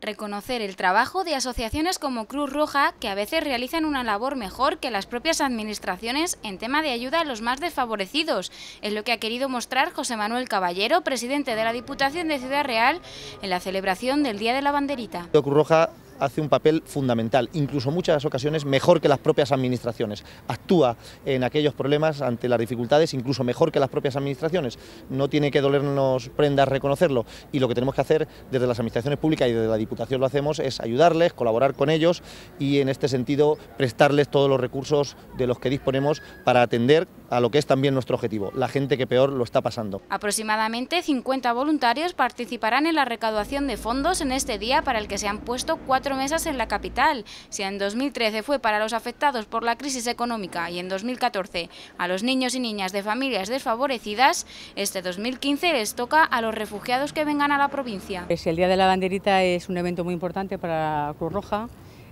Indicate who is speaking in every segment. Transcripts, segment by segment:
Speaker 1: reconocer el trabajo de asociaciones como Cruz Roja, que a veces realizan una labor mejor que las propias administraciones en tema de ayuda a los más desfavorecidos, es lo que ha querido mostrar José Manuel Caballero, presidente de la Diputación de Ciudad Real, en la celebración del Día de la Banderita.
Speaker 2: Cruz Roja hace un papel fundamental, incluso muchas ocasiones mejor que las propias administraciones. Actúa en aquellos problemas ante las dificultades, incluso mejor que las propias administraciones. No tiene que dolernos prendas reconocerlo y lo que tenemos que hacer desde las administraciones públicas y desde la Diputación lo hacemos es ayudarles, colaborar con ellos y en este sentido prestarles todos los recursos de los que disponemos para atender a lo que es también nuestro objetivo, la gente que peor lo está pasando.
Speaker 1: Aproximadamente 50 voluntarios participarán en la recaudación de fondos en este día para el que se han puesto cuatro mesas en la capital. Si en 2013 fue para los afectados por la crisis económica y en 2014 a los niños y niñas de familias desfavorecidas, este 2015 les toca a los refugiados que vengan a la provincia.
Speaker 3: El Día de la Banderita es un evento muy importante para Cruz Roja,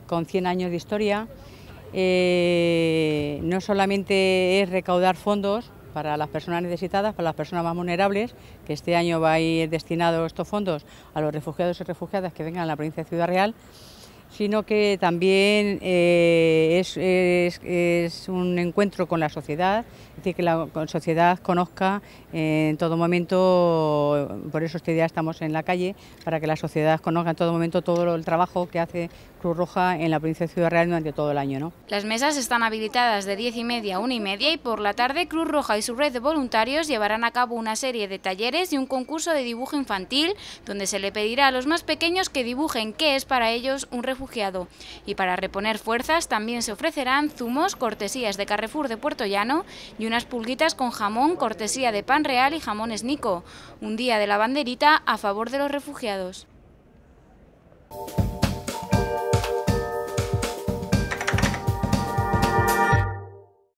Speaker 3: con 100 años de historia. Eh, no solamente es recaudar fondos para las personas necesitadas, para las personas más vulnerables, que este año va a ir destinado estos fondos a los refugiados y refugiadas que vengan a la provincia de Ciudad Real sino que también eh, es, es, es, un encuentro con la sociedad, decir, que la sociedad conozca eh, en todo momento, por eso este día estamos en la calle, para que la sociedad conozca en todo momento todo el trabajo que hace Cruz Roja en la provincia de Ciudad Real durante todo el año. ¿no?
Speaker 1: Las mesas están habilitadas de 10 y media a 1 y media y por la tarde Cruz Roja y su red de voluntarios llevarán a cabo una serie de talleres y un concurso de dibujo infantil, donde se le pedirá a los más pequeños que dibujen qué es para ellos un refugio refugiado. Y para reponer fuerzas también se ofrecerán zumos cortesías de Carrefour de Puerto Llano y unas pulguitas con jamón cortesía de Pan Real y Jamones Nico. Un día de la banderita a favor de los refugiados.